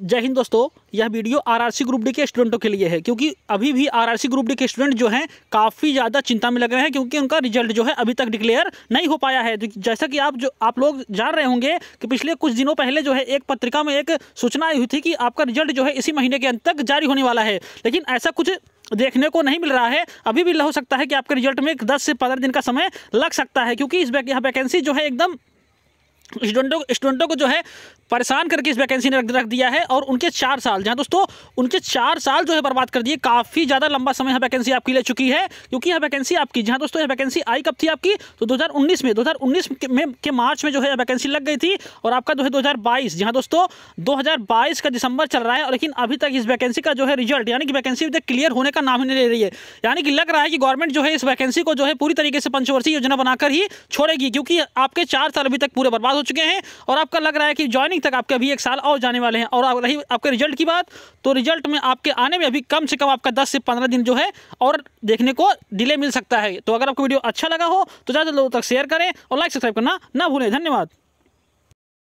जय हिंद दोस्तों यह वीडियो आरआरसी ग्रुप डी के स्टूडेंटों के लिए है क्योंकि अभी भी आरआरसी ग्रुप डी के स्टूडेंट जो हैं काफ़ी ज़्यादा चिंता में लग रहे हैं क्योंकि उनका रिजल्ट जो है अभी तक डिक्लेयर नहीं हो पाया है तो जैसा कि आप जो आप लोग जान रहे होंगे कि पिछले कुछ दिनों पहले जो है एक पत्रिका में एक सूचना आई हुई थी कि आपका रिजल्ट जो है इसी महीने के अंत तक जारी होने वाला है लेकिन ऐसा कुछ देखने को नहीं मिल रहा है अभी भी हो सकता है कि आपके रिजल्ट में दस से पंद्रह दिन का समय लग सकता है क्योंकि इस यह वैकेंसी जो है एकदम स्टूडेंटों स्टूडेंटों को जो है परेशान करके इस वैकेंसी ने रख दिया है और उनके चार साल जहाँ दोस्तों उनके चार साल जो है बर्बाद कर दिए काफ़ी ज़्यादा लंबा समय यहाँ वैकेंसी आपकी ले चुकी है क्योंकि यह वैकेंसी आपकी जहाँ दोस्तों यह वैकेंसी आई कब थी आपकी तो 2019 में 2019 में के मार्च में जो है वैकेंसी लग गई थी और आपका जो है दो हज़ार दोस्तों दो का दिसंबर चल रहा है लेकिन अभी तक इस वैकेंसी का जो है रिजल्ट यानी कि वैकेंसी अभी तक क्लियर होने का नाम ही नहीं ले रही है यानी कि लग रहा है कि गवर्नमेंट जो है इस वैकेंसी को जो है पूरी तरीके से पंचवर्षीय योजना बनाकर ही छोड़ेगी क्योंकि आपके चार साल अभी तक पूरे बर्बाद पास हो चुके हैं और आपका लग रहा है कि ज्वाइनिंग तक आपके अभी एक साल और जाने वाले हैं और रही आपके रिजल्ट की बात तो रिजल्ट में आपके आने में अभी कम से कम आपका दस से पंद्रह दिन जो है और देखने को डिले मिल सकता है तो अगर आपको वीडियो अच्छा लगा हो तो ज़्यादा लोगों तक शेयर करें और लाइक सब्सक्राइब करना ना भूलें धन्यवाद